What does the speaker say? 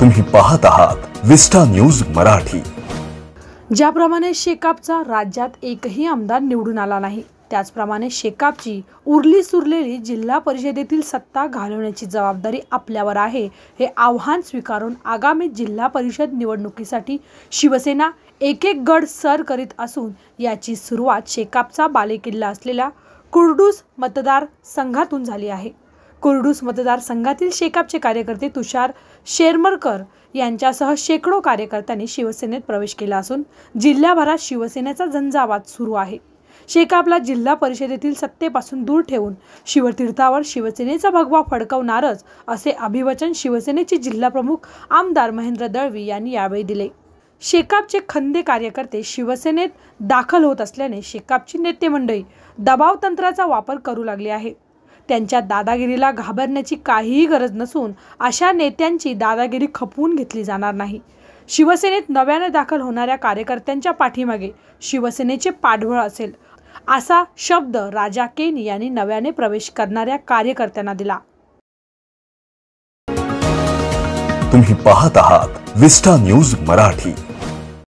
तुम्ही पाहत आहात विस्टा न्यूज मराठी ज्याप्रमाणे शेकापचा राज्यात एकही आमदार निवडून आला नाही त्याचप्रमाणे शेकापची उरली सुरलेली जिल्हा परिषदेतील सत्ता घालवण्याची जबाबदारी आपल्यावर आहे हे आव्हान स्वीकारून आगामी जिल्हा परिषद निवडणुकीसाठी शिवसेना एक एक गड सर करीत असून याची सुरुवात शेकापचा बालेकिल्ला असलेल्या कुर्डूस मतदार संघातून झाली आहे कुर्डूस मतदारसंघातील शेकापचे कार्यकर्ते तुषार शेरमरकर यांच्यासह शेकडो कार्यकर्त्यांनी शिवसेनेत प्रवेश केला असून जिल्ह्याभरात शिवसेनेचा झंझावात सुरू आहे शेकापला जिल्हा परिषदेतील सत्तेपासून दूर ठेवून शिवतीर्थावर शिवसेनेचा भगवा फडकवणारच असे अभिवचन शिवसेनेचे जिल्हाप्रमुख आमदार महेंद्र दळवी यांनी यावेळी दिले शेकापचे खंदे कार्यकर्ते शिवसेनेत दाखल होत असल्याने शेकापची नेते मंडळी दबावतंत्राचा वापर करू लागली आहे त्यांच्या दादागिरीला घाबरण्याची काहीही गरज नसून अशा नेत्यांची दादागिरी खपवून घेतली जाणार नाही शिवसेनेत नव्याने दाखल होणाऱ्या कार्यकर्त्यांच्या पाठीमागे शिवसेनेचे पाठबळ असेल असा शब्द राजा केन यांनी नव्याने प्रवेश करणाऱ्या कार्यकर्त्यांना दिला तुम्ही पाहत आहात विस्टा न्यूज मराठी